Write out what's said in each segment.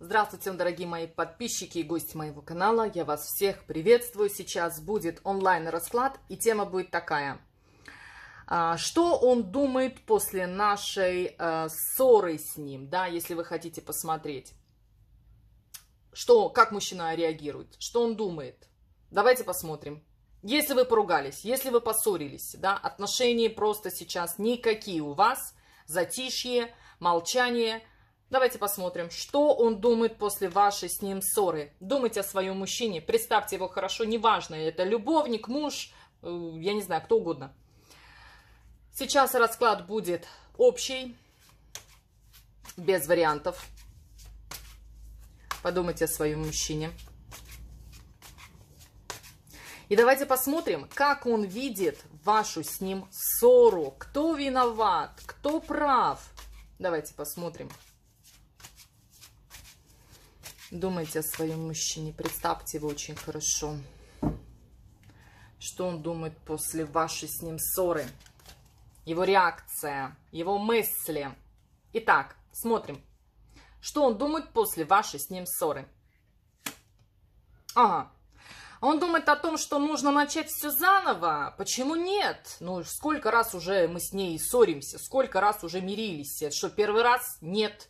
Здравствуйте, дорогие мои подписчики и гости моего канала. Я вас всех приветствую. Сейчас будет онлайн-расклад, и тема будет такая. А, что он думает после нашей э, ссоры с ним, да, если вы хотите посмотреть? Что, как мужчина реагирует? Что он думает? Давайте посмотрим. Если вы поругались, если вы поссорились, да, отношения просто сейчас никакие у вас, затишье, молчание – Давайте посмотрим, что он думает после вашей с ним ссоры. Думайте о своем мужчине, представьте его хорошо, неважно, это любовник, муж, э, я не знаю, кто угодно. Сейчас расклад будет общий, без вариантов. Подумайте о своем мужчине. И давайте посмотрим, как он видит вашу с ним ссору. Кто виноват, кто прав. Давайте посмотрим. Думайте о своем мужчине, представьте его очень хорошо. Что он думает после вашей с ним ссоры? Его реакция, его мысли. Итак, смотрим. Что он думает после вашей с ним ссоры? Ага. Он думает о том, что нужно начать все заново. Почему нет? Ну, сколько раз уже мы с ней ссоримся, сколько раз уже мирились. что, первый раз? Нет.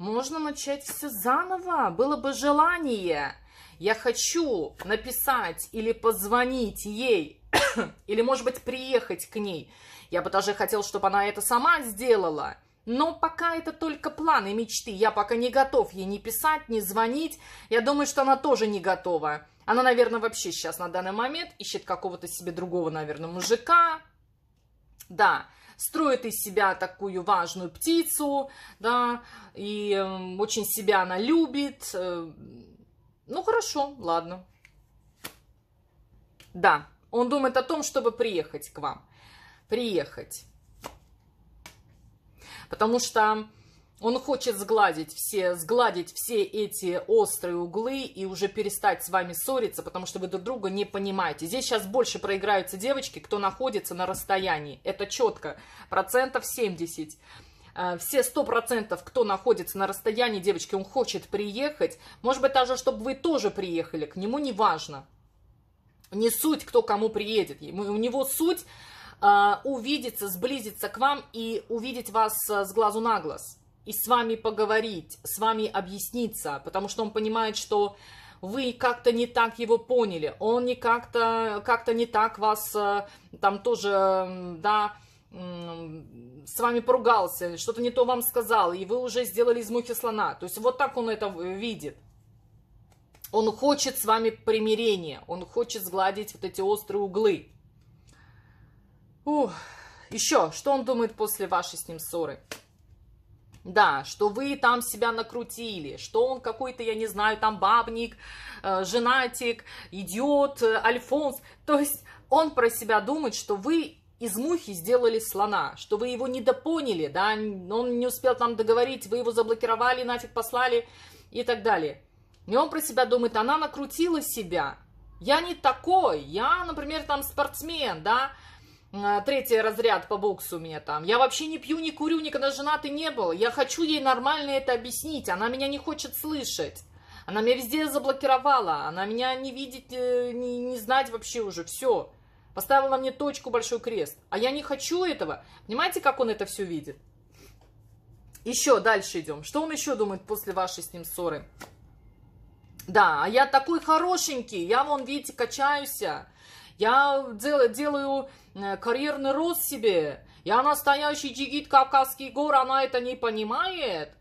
Можно начать все заново, было бы желание. Я хочу написать или позвонить ей, или, может быть, приехать к ней. Я бы даже хотел, чтобы она это сама сделала. Но пока это только планы мечты. Я пока не готов ей не писать, не звонить. Я думаю, что она тоже не готова. Она, наверное, вообще сейчас на данный момент ищет какого-то себе другого, наверное, мужика. Да строит из себя такую важную птицу, да, и эм, очень себя она любит. Э, ну, хорошо, ладно. Да, он думает о том, чтобы приехать к вам. Приехать. Потому что он хочет сгладить все, сгладить все эти острые углы и уже перестать с вами ссориться, потому что вы друг друга не понимаете. Здесь сейчас больше проиграются девочки, кто находится на расстоянии. Это четко. Процентов 70 э, все сто процентов, кто находится на расстоянии девочки, он хочет приехать. Может быть, даже, чтобы вы тоже приехали. К нему не важно. Не суть, кто кому приедет. У него суть э, увидеться, сблизиться к вам и увидеть вас э, с глазу на глаз и с вами поговорить, с вами объясниться, потому что он понимает, что вы как-то не так его поняли, он не как-то как -то не так вас э, там тоже, да, с вами поругался, что-то не то вам сказал, и вы уже сделали из мухи слона. То есть вот так он это видит. Он хочет с вами примирения, он хочет сгладить вот эти острые углы. Ух. Еще, что он думает после вашей с ним ссоры? Да, что вы там себя накрутили, что он какой-то, я не знаю, там бабник, э, женатик, идиот, э, альфонс. То есть он про себя думает, что вы из мухи сделали слона, что вы его недопоняли, да, он не успел там договорить, вы его заблокировали, нафиг послали и так далее. И он про себя думает, она накрутила себя. Я не такой, я, например, там спортсмен, да, а, третий разряд по боксу у меня там. Я вообще не пью, не курю, никогда женатый не был. Я хочу ей нормально это объяснить. Она меня не хочет слышать. Она меня везде заблокировала. Она меня не видеть, э, не, не знать вообще уже. Все. Поставила мне точку, большой крест. А я не хочу этого. Понимаете, как он это все видит? Еще дальше идем. Что он еще думает после вашей с ним ссоры? Да, а я такой хорошенький. Я вон, видите, качаюсь я дел, делаю э, карьерный рост себе, я настоящий джигит Кавказский гор, она это не понимает.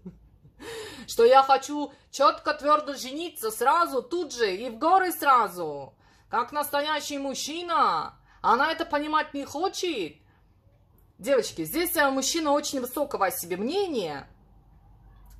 Что я хочу четко, твердо жениться сразу, тут же, и в горы сразу. Как настоящий мужчина. Она это понимать не хочет. Девочки, здесь э, мужчина очень высокого о себе мнения.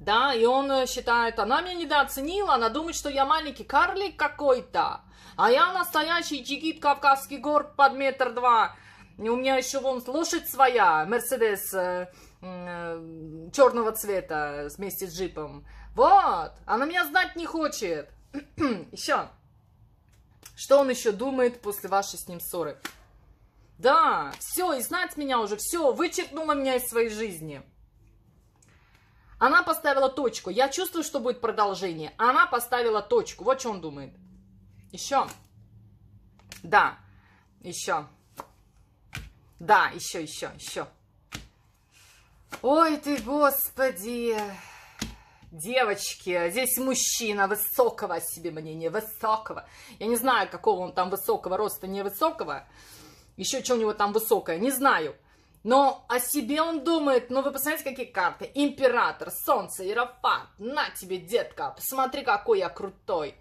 Да, и он э, считает, она меня недооценила, она думает, что я маленький карлик какой-то. А я настоящий джигит Кавказский гор под метр два. у меня еще вон лошадь своя, Мерседес э, э, черного цвета вместе с джипом. Вот, она меня знать не хочет. еще. Что он еще думает после вашей с ним ссоры? Да, все, и знать меня уже, все, вычеркнула меня из своей жизни. Она поставила точку. Я чувствую, что будет продолжение. Она поставила точку. Вот что он думает. Еще. Да. Еще. Да, еще, еще, еще. Ой ты, господи. Девочки, здесь мужчина высокого себе мнения, высокого. Я не знаю, какого он там высокого роста, не высокого. Еще что у него там высокое, не знаю. Но о себе он думает, ну вы посмотрите, какие карты. Император, солнце, Иерофант, на тебе, детка, посмотри, какой я крутой.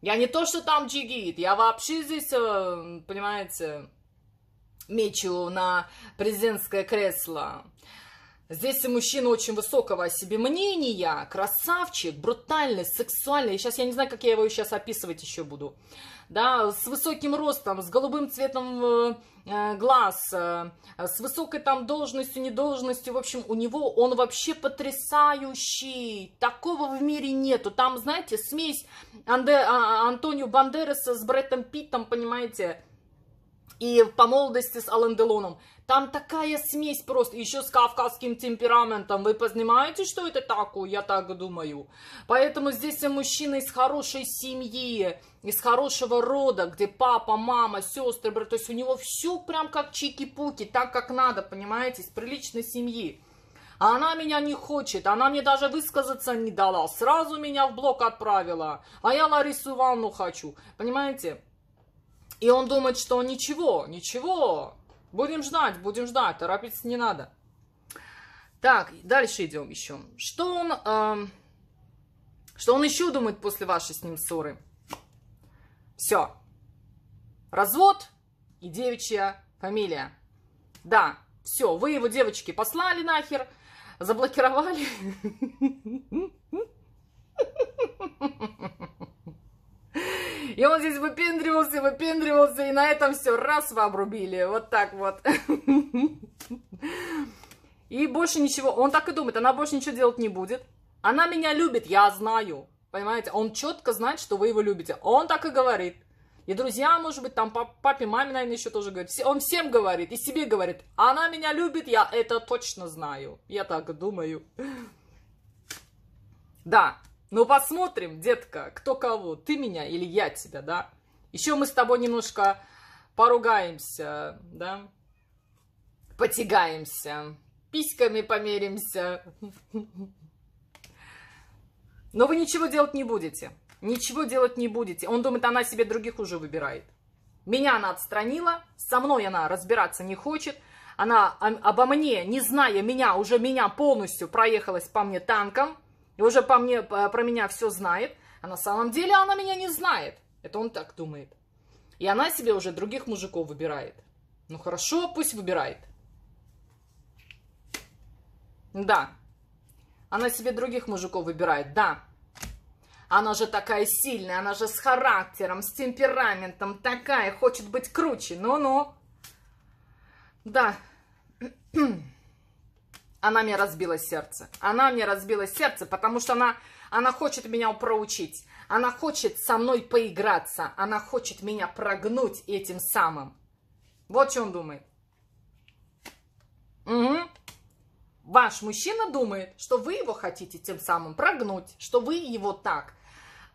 Я не то, что там джигит, я вообще здесь, э, понимаете, мечу на президентское кресло. Здесь и мужчина очень высокого о себе мнения, красавчик, брутальный, сексуальный. Сейчас я не знаю, как я его сейчас описывать еще буду. Да, с высоким ростом, с голубым цветом э, э глаз, э, с высокой там должностью, недолжностью. В общем, у него он вообще потрясающий. Такого в мире нету. Там, знаете, смесь Анде, а, Антонио Бандераса с Бреттом Питтом, понимаете, и по молодости с Алан Делоном. Там такая смесь просто, еще с кавказским темпераментом. Вы понимаете, что это такое? Я так думаю. Поэтому здесь мужчина из хорошей семьи, из хорошего рода, где папа, мама, сестры, брат. То есть у него все прям как чики-пуки, так как надо, понимаете, из приличной семьи. А она меня не хочет, она мне даже высказаться не дала, сразу меня в блок отправила. А я Ларису Ивановну хочу, понимаете? И он думает, что ничего, ничего, будем ждать, будем ждать, торопиться не надо. Так, дальше идем еще. Что он, э, что он еще думает после вашей с ним ссоры? Все. Развод и девичья фамилия. Да, все, вы его девочки послали нахер, заблокировали. И он здесь выпендривался, выпендривался, и на этом все раз вам рубили. Вот так вот. И больше ничего, он так и думает, она больше ничего делать не будет. Она меня любит, я знаю. Понимаете, он четко знает, что вы его любите. Он так и говорит. И друзья, может быть, там папе, маме, наверное, еще тоже говорит. Он всем говорит, и себе говорит. Она меня любит, я это точно знаю. Я так думаю. Да, ну, посмотрим, детка, кто кого, ты меня или я тебя, да? Еще мы с тобой немножко поругаемся, да? Потягаемся, письками померимся. Но вы ничего делать не будете. Ничего делать не будете. Он думает, она себе других уже выбирает. Меня она отстранила, со мной она разбираться не хочет. Она обо мне, не зная меня, уже меня полностью проехалась по мне танком – и уже по мне, про меня все знает, а на самом деле она меня не знает. Это он так думает. И она себе уже других мужиков выбирает. Ну хорошо, пусть выбирает. Да. Она себе других мужиков выбирает, да. Она же такая сильная, она же с характером, с темпераментом такая, хочет быть круче. Ну-ну. Да. Она мне разбила сердце. Она мне разбила сердце, потому что она, она хочет меня проучить. Она хочет со мной поиграться. Она хочет меня прогнуть этим самым. Вот что он думает. Угу. Ваш мужчина думает, что вы его хотите тем самым прогнуть, что вы его так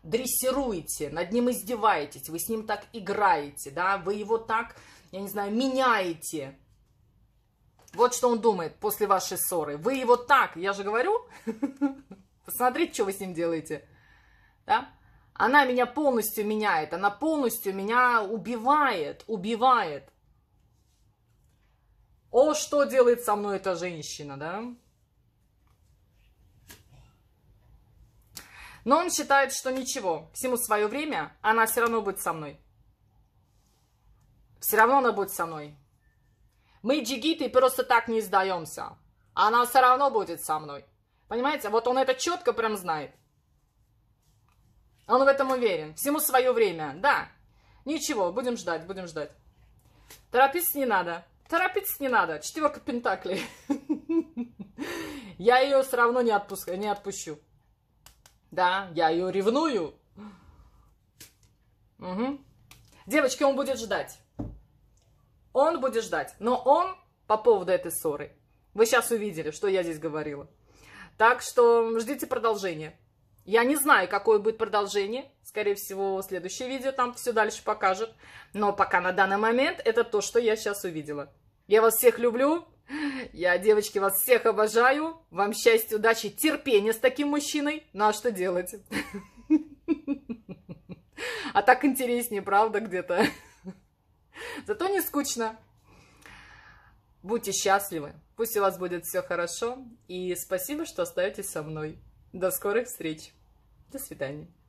дрессируете, над ним издеваетесь, вы с ним так играете, да, вы его так, я не знаю, меняете, вот что он думает после вашей ссоры. Вы его так, я же говорю, посмотрите, что вы с ним делаете. Да? Она меня полностью меняет, она полностью меня убивает, убивает. О, что делает со мной эта женщина, да? Но он считает, что ничего, всему свое время, она все равно будет со мной. Все равно она будет со мной. Мы, джигиты, просто так не сдаемся. Она все равно будет со мной. Понимаете, вот он это четко прям знает. Он в этом уверен. Всему свое время, да. Ничего, будем ждать, будем ждать. Торопиться не надо. Торопиться не надо. Четверка пентаклей. Я ее все равно не, отпуск... не отпущу. Да, я ее ревную. Угу. Девочки, он будет ждать. Он будет ждать. Но он по поводу этой ссоры. Вы сейчас увидели, что я здесь говорила. Так что ждите продолжения. Я не знаю, какое будет продолжение. Скорее всего, следующее видео там все дальше покажет. Но пока на данный момент это то, что я сейчас увидела. Я вас всех люблю. Я, девочки, вас всех обожаю. Вам счастья, удачи, терпения с таким мужчиной. Ну а что делать? А так интереснее, правда, где-то. Зато не скучно. Будьте счастливы, пусть у вас будет все хорошо, и спасибо, что остаетесь со мной. До скорых встреч. До свидания.